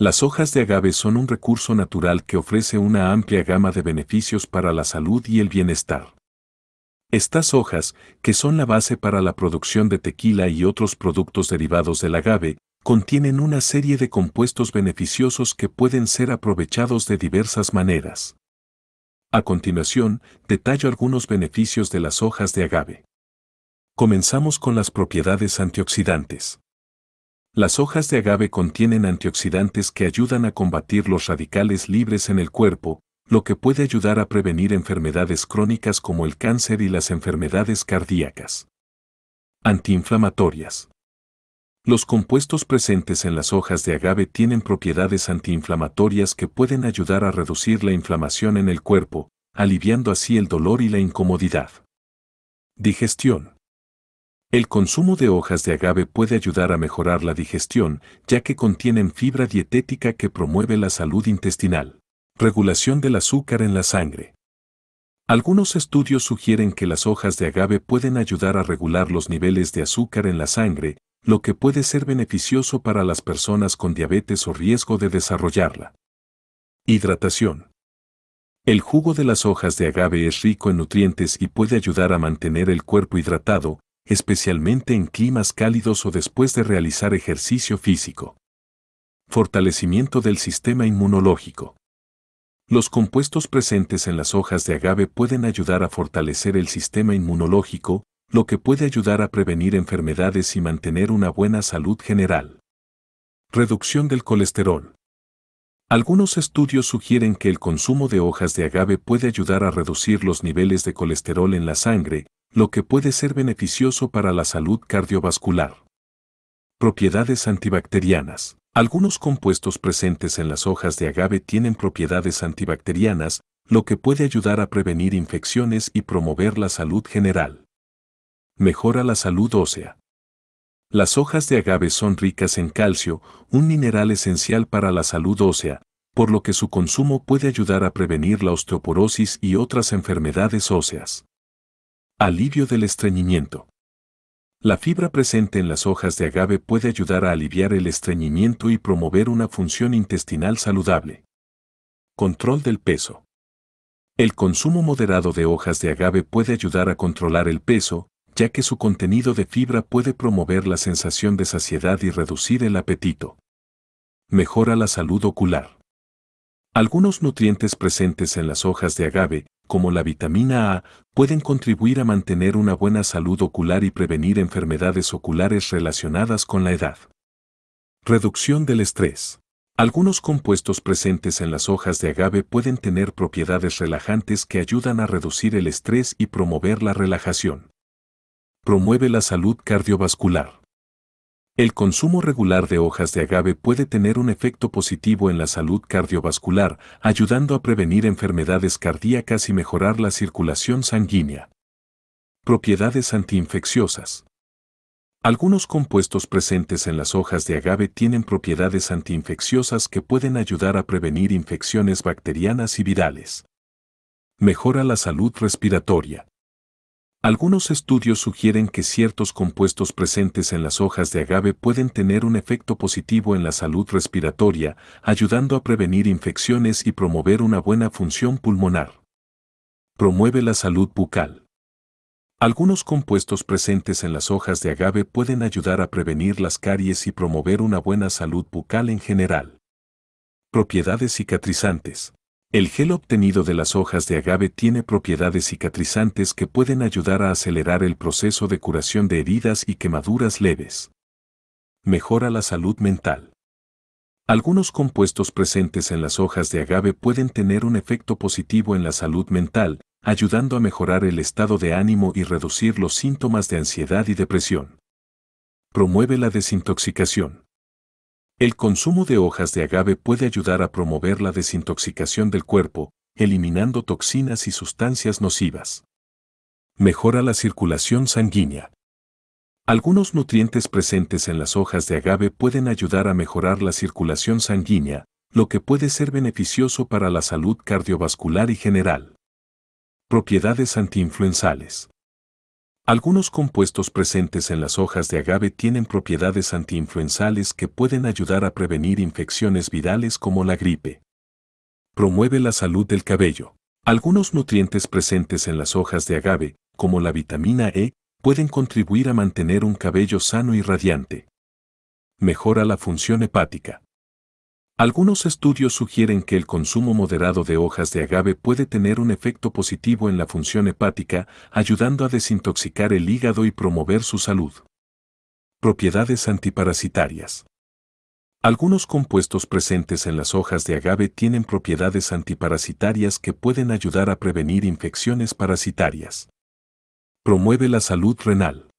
Las hojas de agave son un recurso natural que ofrece una amplia gama de beneficios para la salud y el bienestar. Estas hojas, que son la base para la producción de tequila y otros productos derivados del agave, contienen una serie de compuestos beneficiosos que pueden ser aprovechados de diversas maneras. A continuación, detallo algunos beneficios de las hojas de agave. Comenzamos con las propiedades antioxidantes. Las hojas de agave contienen antioxidantes que ayudan a combatir los radicales libres en el cuerpo, lo que puede ayudar a prevenir enfermedades crónicas como el cáncer y las enfermedades cardíacas. Antiinflamatorias. Los compuestos presentes en las hojas de agave tienen propiedades antiinflamatorias que pueden ayudar a reducir la inflamación en el cuerpo, aliviando así el dolor y la incomodidad. Digestión. El consumo de hojas de agave puede ayudar a mejorar la digestión, ya que contienen fibra dietética que promueve la salud intestinal. Regulación del azúcar en la sangre. Algunos estudios sugieren que las hojas de agave pueden ayudar a regular los niveles de azúcar en la sangre, lo que puede ser beneficioso para las personas con diabetes o riesgo de desarrollarla. Hidratación. El jugo de las hojas de agave es rico en nutrientes y puede ayudar a mantener el cuerpo hidratado, especialmente en climas cálidos o después de realizar ejercicio físico. Fortalecimiento del sistema inmunológico. Los compuestos presentes en las hojas de agave pueden ayudar a fortalecer el sistema inmunológico, lo que puede ayudar a prevenir enfermedades y mantener una buena salud general. Reducción del colesterol. Algunos estudios sugieren que el consumo de hojas de agave puede ayudar a reducir los niveles de colesterol en la sangre, lo que puede ser beneficioso para la salud cardiovascular. Propiedades antibacterianas. Algunos compuestos presentes en las hojas de agave tienen propiedades antibacterianas, lo que puede ayudar a prevenir infecciones y promover la salud general. Mejora la salud ósea. Las hojas de agave son ricas en calcio, un mineral esencial para la salud ósea, por lo que su consumo puede ayudar a prevenir la osteoporosis y otras enfermedades óseas. Alivio del estreñimiento. La fibra presente en las hojas de agave puede ayudar a aliviar el estreñimiento y promover una función intestinal saludable. Control del peso. El consumo moderado de hojas de agave puede ayudar a controlar el peso, ya que su contenido de fibra puede promover la sensación de saciedad y reducir el apetito. Mejora la salud ocular. Algunos nutrientes presentes en las hojas de agave, como la vitamina A, pueden contribuir a mantener una buena salud ocular y prevenir enfermedades oculares relacionadas con la edad. Reducción del estrés. Algunos compuestos presentes en las hojas de agave pueden tener propiedades relajantes que ayudan a reducir el estrés y promover la relajación. Promueve la salud cardiovascular. El consumo regular de hojas de agave puede tener un efecto positivo en la salud cardiovascular, ayudando a prevenir enfermedades cardíacas y mejorar la circulación sanguínea. Propiedades antiinfecciosas. Algunos compuestos presentes en las hojas de agave tienen propiedades antiinfecciosas que pueden ayudar a prevenir infecciones bacterianas y virales. Mejora la salud respiratoria. Algunos estudios sugieren que ciertos compuestos presentes en las hojas de agave pueden tener un efecto positivo en la salud respiratoria, ayudando a prevenir infecciones y promover una buena función pulmonar. Promueve la salud bucal. Algunos compuestos presentes en las hojas de agave pueden ayudar a prevenir las caries y promover una buena salud bucal en general. Propiedades cicatrizantes. El gel obtenido de las hojas de agave tiene propiedades cicatrizantes que pueden ayudar a acelerar el proceso de curación de heridas y quemaduras leves. Mejora la salud mental. Algunos compuestos presentes en las hojas de agave pueden tener un efecto positivo en la salud mental, ayudando a mejorar el estado de ánimo y reducir los síntomas de ansiedad y depresión. Promueve la desintoxicación. El consumo de hojas de agave puede ayudar a promover la desintoxicación del cuerpo, eliminando toxinas y sustancias nocivas. Mejora la circulación sanguínea. Algunos nutrientes presentes en las hojas de agave pueden ayudar a mejorar la circulación sanguínea, lo que puede ser beneficioso para la salud cardiovascular y general. Propiedades antiinfluenciales. Algunos compuestos presentes en las hojas de agave tienen propiedades antiinfluenzales que pueden ayudar a prevenir infecciones virales como la gripe. Promueve la salud del cabello. Algunos nutrientes presentes en las hojas de agave, como la vitamina E, pueden contribuir a mantener un cabello sano y radiante. Mejora la función hepática. Algunos estudios sugieren que el consumo moderado de hojas de agave puede tener un efecto positivo en la función hepática, ayudando a desintoxicar el hígado y promover su salud. Propiedades antiparasitarias. Algunos compuestos presentes en las hojas de agave tienen propiedades antiparasitarias que pueden ayudar a prevenir infecciones parasitarias. Promueve la salud renal.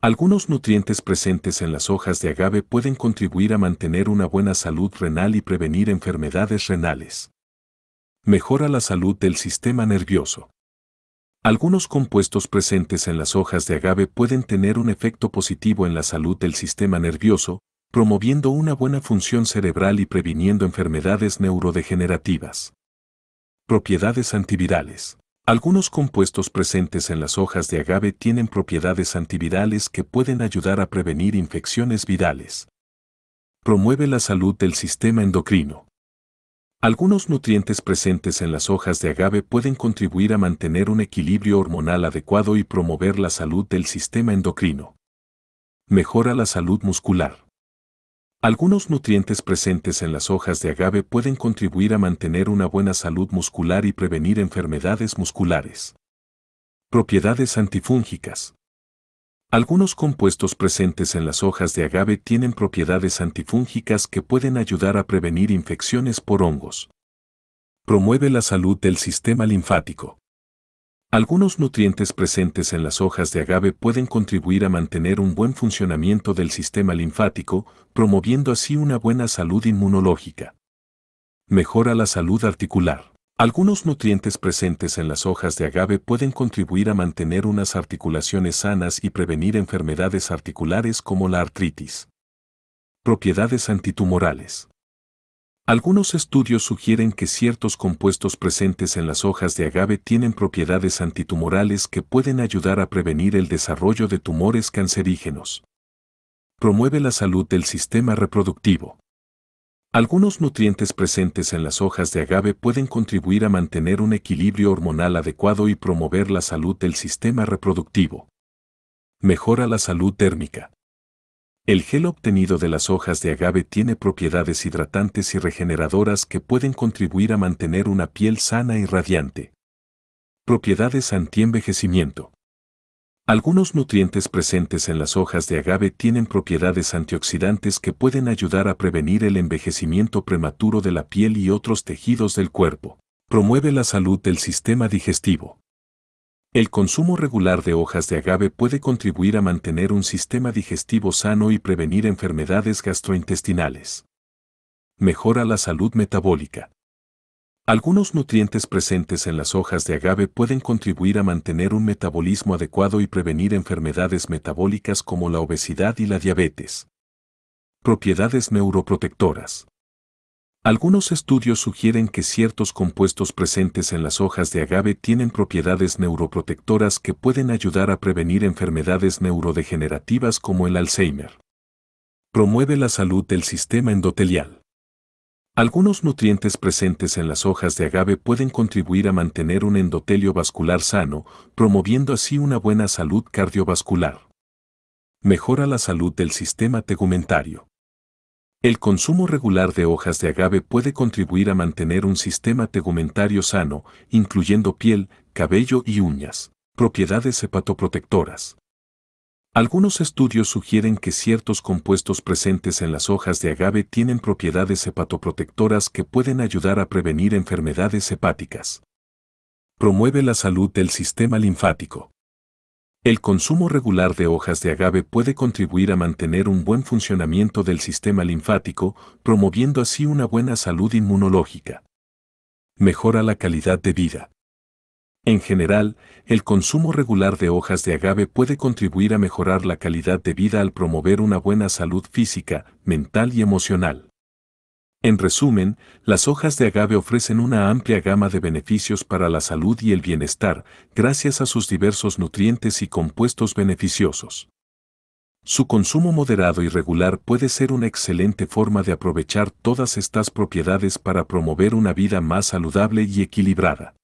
Algunos nutrientes presentes en las hojas de agave pueden contribuir a mantener una buena salud renal y prevenir enfermedades renales. Mejora la salud del sistema nervioso. Algunos compuestos presentes en las hojas de agave pueden tener un efecto positivo en la salud del sistema nervioso, promoviendo una buena función cerebral y previniendo enfermedades neurodegenerativas. Propiedades antivirales. Algunos compuestos presentes en las hojas de agave tienen propiedades antivirales que pueden ayudar a prevenir infecciones virales. Promueve la salud del sistema endocrino. Algunos nutrientes presentes en las hojas de agave pueden contribuir a mantener un equilibrio hormonal adecuado y promover la salud del sistema endocrino. Mejora la salud muscular. Algunos nutrientes presentes en las hojas de agave pueden contribuir a mantener una buena salud muscular y prevenir enfermedades musculares. Propiedades antifúngicas. Algunos compuestos presentes en las hojas de agave tienen propiedades antifúngicas que pueden ayudar a prevenir infecciones por hongos. Promueve la salud del sistema linfático. Algunos nutrientes presentes en las hojas de agave pueden contribuir a mantener un buen funcionamiento del sistema linfático, promoviendo así una buena salud inmunológica. Mejora la salud articular. Algunos nutrientes presentes en las hojas de agave pueden contribuir a mantener unas articulaciones sanas y prevenir enfermedades articulares como la artritis. Propiedades antitumorales. Algunos estudios sugieren que ciertos compuestos presentes en las hojas de agave tienen propiedades antitumorales que pueden ayudar a prevenir el desarrollo de tumores cancerígenos. Promueve la salud del sistema reproductivo. Algunos nutrientes presentes en las hojas de agave pueden contribuir a mantener un equilibrio hormonal adecuado y promover la salud del sistema reproductivo. Mejora la salud térmica. El gel obtenido de las hojas de agave tiene propiedades hidratantes y regeneradoras que pueden contribuir a mantener una piel sana y radiante. Propiedades antienvejecimiento. Algunos nutrientes presentes en las hojas de agave tienen propiedades antioxidantes que pueden ayudar a prevenir el envejecimiento prematuro de la piel y otros tejidos del cuerpo. Promueve la salud del sistema digestivo. El consumo regular de hojas de agave puede contribuir a mantener un sistema digestivo sano y prevenir enfermedades gastrointestinales. Mejora la salud metabólica. Algunos nutrientes presentes en las hojas de agave pueden contribuir a mantener un metabolismo adecuado y prevenir enfermedades metabólicas como la obesidad y la diabetes. Propiedades neuroprotectoras. Algunos estudios sugieren que ciertos compuestos presentes en las hojas de agave tienen propiedades neuroprotectoras que pueden ayudar a prevenir enfermedades neurodegenerativas como el Alzheimer. Promueve la salud del sistema endotelial. Algunos nutrientes presentes en las hojas de agave pueden contribuir a mantener un endotelio vascular sano, promoviendo así una buena salud cardiovascular. Mejora la salud del sistema tegumentario. El consumo regular de hojas de agave puede contribuir a mantener un sistema tegumentario sano, incluyendo piel, cabello y uñas, propiedades hepatoprotectoras. Algunos estudios sugieren que ciertos compuestos presentes en las hojas de agave tienen propiedades hepatoprotectoras que pueden ayudar a prevenir enfermedades hepáticas. Promueve la salud del sistema linfático. El consumo regular de hojas de agave puede contribuir a mantener un buen funcionamiento del sistema linfático, promoviendo así una buena salud inmunológica. Mejora la calidad de vida. En general, el consumo regular de hojas de agave puede contribuir a mejorar la calidad de vida al promover una buena salud física, mental y emocional. En resumen, las hojas de agave ofrecen una amplia gama de beneficios para la salud y el bienestar gracias a sus diversos nutrientes y compuestos beneficiosos. Su consumo moderado y regular puede ser una excelente forma de aprovechar todas estas propiedades para promover una vida más saludable y equilibrada.